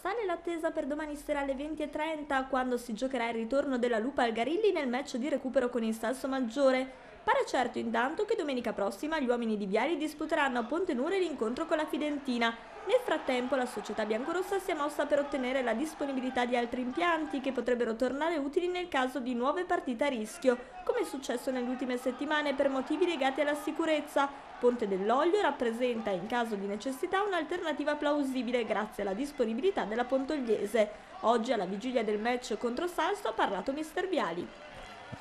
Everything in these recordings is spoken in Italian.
sale l'attesa per domani sera alle 20.30 quando si giocherà il ritorno della Lupa al Garilli nel match di recupero con il Salso Maggiore. Pare certo intanto che domenica prossima gli uomini di Viali disputeranno a Ponte Nure l'incontro con la Fidentina. Nel frattempo la società biancorossa si è mossa per ottenere la disponibilità di altri impianti che potrebbero tornare utili nel caso di nuove partite a rischio, come è successo nelle ultime settimane per motivi legati alla sicurezza. Ponte dell'Olio rappresenta in caso di necessità un'alternativa plausibile grazie alla disponibilità della Pontogliese. Oggi alla vigilia del match contro Salso ha parlato mister Viali.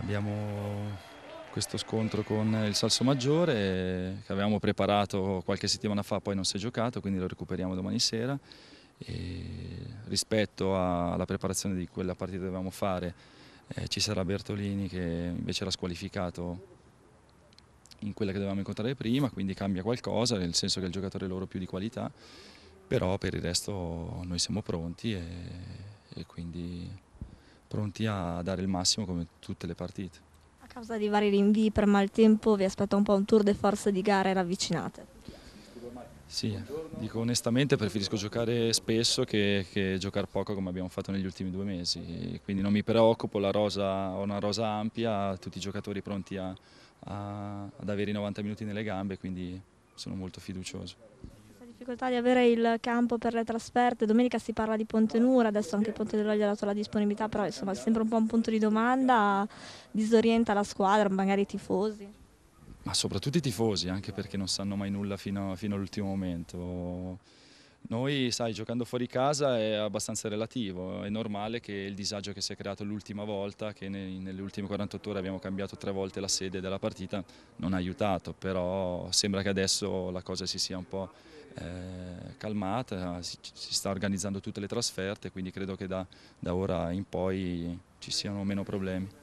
Abbiamo questo scontro con il Salso Maggiore che avevamo preparato qualche settimana fa, poi non si è giocato, quindi lo recuperiamo domani sera. E rispetto alla preparazione di quella partita che dovevamo fare eh, ci sarà Bertolini che invece era squalificato in quella che dovevamo incontrare prima, quindi cambia qualcosa, nel senso che è il giocatore loro più di qualità, però per il resto noi siamo pronti e, e quindi pronti a dare il massimo come tutte le partite. A causa di vari rinvii per maltempo vi aspetta un po' un tour de force di gare ravvicinate. Sì, dico onestamente preferisco giocare spesso che, che giocare poco come abbiamo fatto negli ultimi due mesi, quindi non mi preoccupo, rosa, ho una rosa ampia, tutti i giocatori pronti a, a, ad avere i 90 minuti nelle gambe, quindi sono molto fiducioso difficoltà di avere il campo per le trasferte. Domenica si parla di Ponte Nura, adesso anche Ponte dell'Olio ha dato la disponibilità, però insomma è sempre un po' un punto di domanda, disorienta la squadra, magari i tifosi. Ma soprattutto i tifosi, anche perché non sanno mai nulla fino, fino all'ultimo momento. Noi, sai, giocando fuori casa è abbastanza relativo, è normale che il disagio che si è creato l'ultima volta, che nei, nelle ultime 48 ore abbiamo cambiato tre volte la sede della partita, non ha aiutato, però sembra che adesso la cosa si sia un po' Eh, calmata, si, si, sta organizzando tutte le trasferte, quindi credo che da, da ora in poi ci siano meno problemi.